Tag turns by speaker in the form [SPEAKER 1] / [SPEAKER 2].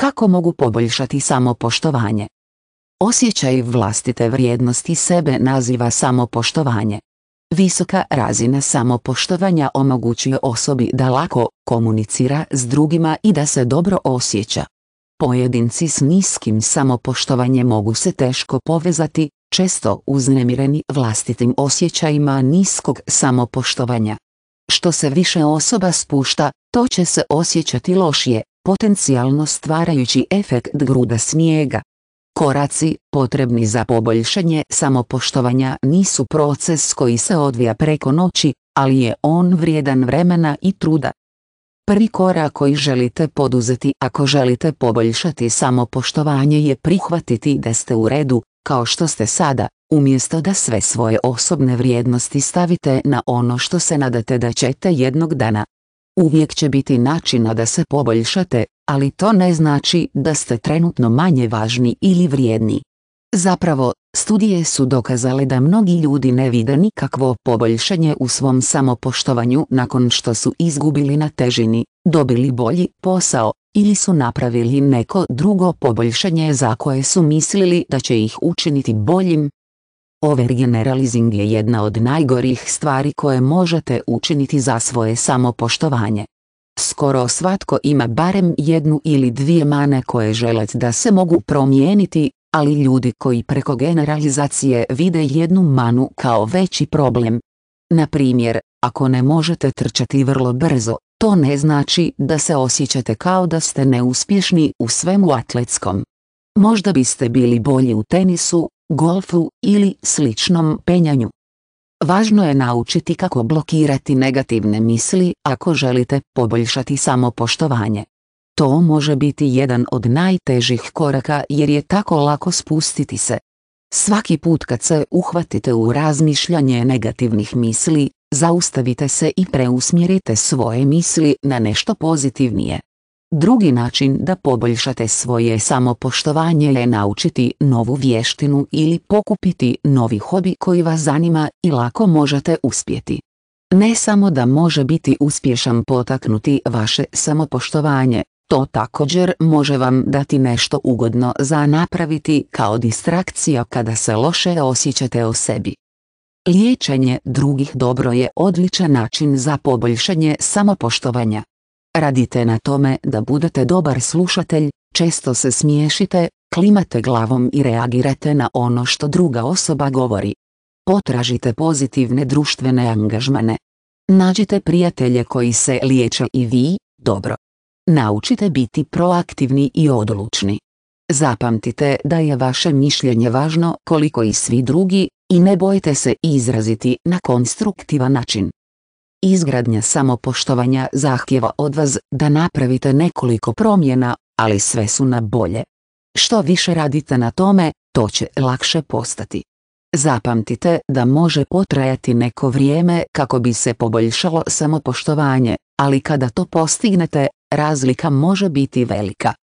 [SPEAKER 1] Kako mogu poboljšati samopoštovanje? Osjećaj vlastite vrijednosti sebe naziva samopoštovanje. Visoka razina samopoštovanja omogućuje osobi da lako komunicira s drugima i da se dobro osjeća. Pojedinci s niskim samopoštovanjem mogu se teško povezati, često uznemireni vlastitim osjećajima niskog samopoštovanja. Što se više osoba spušta, to će se osjećati lošije, potencijalno stvarajući efekt gruda snijega. Koraci, potrebni za poboljšanje samopoštovanja nisu proces koji se odvija preko noći, ali je on vrijedan vremena i truda. Prvi korak koji želite poduzeti ako želite poboljšati samopoštovanje je prihvatiti da ste u redu, kao što ste sada, umjesto da sve svoje osobne vrijednosti stavite na ono što se nadate da ćete jednog dana Uvijek će biti načina da se poboljšate, ali to ne znači da ste trenutno manje važni ili vrijedni. Zapravo, studije su dokazale da mnogi ljudi ne vide nikakvo poboljšanje u svom samopoštovanju nakon što su izgubili na težini, dobili bolji posao, ili su napravili neko drugo poboljšanje za koje su mislili da će ih učiniti boljim, Overgeneralizing je jedna od najgorih stvari koje možete učiniti za svoje samopoštovanje. Skoro svatko ima barem jednu ili dvije mane koje žele da se mogu promijeniti, ali ljudi koji preko generalizacije vide jednu manu kao veći problem. Na primjer, ako ne možete trčati vrlo brzo, to ne znači da se osjećate kao da ste neuspješni u svemu atletskom. Možda biste bili bolji u tenisu, golfu ili sličnom penjanju. Važno je naučiti kako blokirati negativne misli ako želite poboljšati samopoštovanje. To može biti jedan od najtežih koraka jer je tako lako spustiti se. Svaki put kad se uhvatite u razmišljanje negativnih misli, zaustavite se i preusmjerite svoje misli na nešto pozitivnije. Drugi način da poboljšate svoje samopoštovanje je naučiti novu vještinu ili pokupiti novi hobi koji vas zanima i lako možete uspjeti. Ne samo da može biti uspješan potaknuti vaše samopoštovanje, to također može vam dati nešto ugodno za napraviti kao distrakcija kada se loše osjećate o sebi. Liječenje drugih dobro je odličan način za poboljšanje samopoštovanja radite na tome da budete dobar slušatelj, često se smiješite, klimate glavom i reagirate na ono što druga osoba govori. Potražite pozitivne društvene angažmane. Nađite prijatelje koji se liječe i vi, dobro. Naučite biti proaktivni i odlučni. Zapamtite da je vaše mišljenje važno koliko i svi drugi, i ne bojte se izraziti na konstruktivan način. Izgradnja samopoštovanja zahtjeva od vas da napravite nekoliko promjena, ali sve su na bolje. Što više radite na tome, to će lakše postati. Zapamtite da može potrajati neko vrijeme kako bi se poboljšalo samopoštovanje, ali kada to postignete, razlika može biti velika.